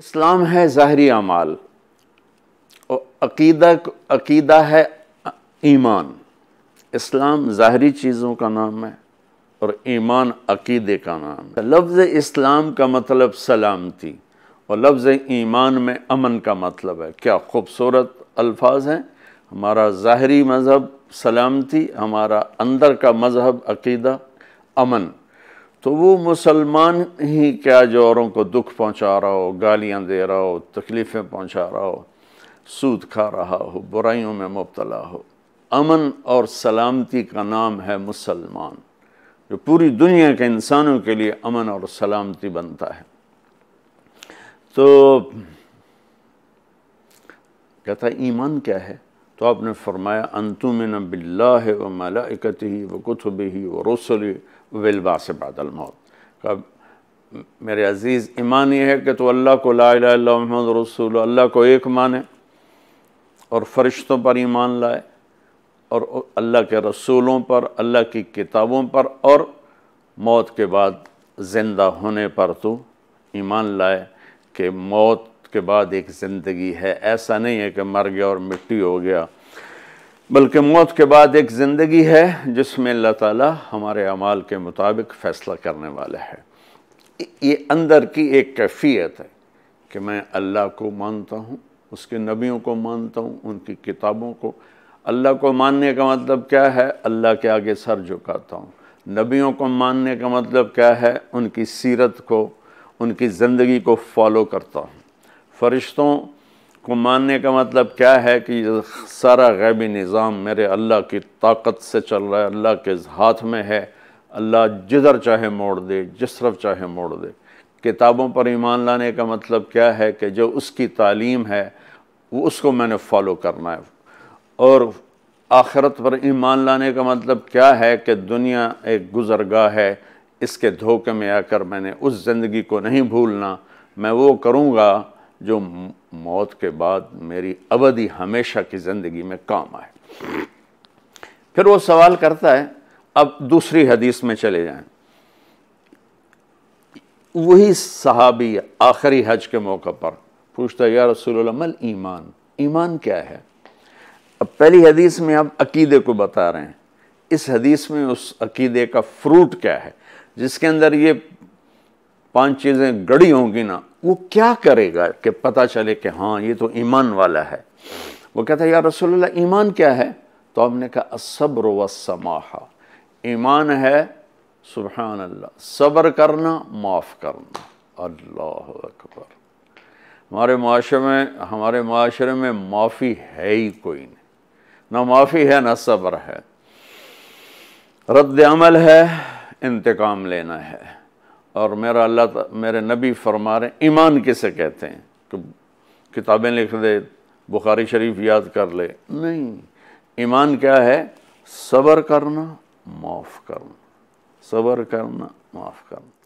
इस्लाम है ज़ाहरी अमाल और अकीदा अकीदा है ईमान इस्लाम ज़ाहरी चीज़ों का नाम है और ईमान अकीदे का नाम है लफ्ज़ इस्लाम का मतलब सलामती और लफ्ज़ ईमान में अमन का मतलब है क्या खूबसूरत अल्फाज हैं हमारा ज़ाहरी मज़हब सलामती हमारा अंदर का मज़हब अकीदा अमन तो वो मुसलमान ही क्या जो औरों को दुख पहुंचा रहा हो गालियां दे रहा हो तकलीफ़ें पहुंचा रहा हो सूद खा रहा हो बुराइयों में मुबतला हो अमन और सलामती का नाम है मुसलमान जो पूरी दुनिया के इंसानों के लिए अमन और सलामती बनता है तो कहता ईमान क्या है तो आपने फरमाया अंतुमिन बिल्ला है व मलाकत ही व कुतुब ही व रसली विलबा से बादल मौत कब मेरे अजीज़ ईमान ये है कि तो अल्लाह को ला ला महमद रसूल अल्लाह को एक माने और फरिश्तों पर ईमान लाए और अल्लाह के रसूलों पर अल्लाह की किताबों पर और मौत के बाद ज़िंदा होने पर तो ईमान लाए कि मौत के बाद एक ज़िंदगी है ऐसा नहीं है कि मर गया और मिट्टी हो गया बल्कि मौत के बाद एक ज़िंदगी है जिसमें अल्लाह ताला हमारे अमाल के मुताबिक फ़ैसला करने वाला है ये अंदर की एक कैफियत है कि मैं अल्लाह को मानता हूँ उसके नबियों को मानता हूँ उनकी किताबों को अल्लाह को मानने का मतलब क्या है अल्लाह के आगे सर झुकाता हूँ नबियों को मानने का मतलब क्या है उनकी सीरत को उनकी ज़िंदगी को फॉलो करता हूँ फरिश्तों को मानने का मतलब क्या है कि सारा गैबी निज़ाम मेरे अल्लाह की ताकत से चल रहा है अल्लाह के हाथ में है अल्लाह जिधर चाहे मोड़ दे जिस तरफ चाहे मोड़ दे किताबों पर ईमान लाने का मतलब क्या है कि जो उसकी तालीम है वो उसको मैंने फॉलो करना है और आखिरत पर ईमान लाने का मतलब क्या है कि दुनिया एक गुजरगा है इसके धोखे में आकर मैंने उस ज़िंदगी को नहीं भूलना मैं वो करूँगा जो मौत के बाद मेरी अवधि हमेशा की ज़िंदगी में काम आए फिर वो सवाल करता है अब दूसरी हदीस में चले जाएं वही सहाबी आखिरी हज के मौके पर पूछता है रसूल ईमान ईमान क्या है अब पहली हदीस में आप अकीदे को बता रहे हैं इस हदीस में उस अकीदे का फ्रूट क्या है जिसके अंदर ये पांच चीज़ें गड़ी होंगी ना वो क्या करेगा कि पता चले कि हाँ ये तो ईमान वाला है वो कहता है यार रसोल्ला ईमान क्या है तो हमने कहा असब्र व समाहा ईमान है सुबहान अल्लाह सब्र करना माफ़ करना अल्लाह अकबर हमारे माशरे में हमारे माशरे में माफ़ी है ही कोई नहीं ना माफ़ी है ना सब्र है रद्द अमल है इंतकाम लेना है और मेरा अल्लाह मेरे नबी फरमा रहे ईमान किसे कहते हैं कि किताबें लिख दे बुखारी शरीफ याद कर ले नहीं ईमान क्या है सब्र करना माफ़ करना सब्र करना माफ़ करना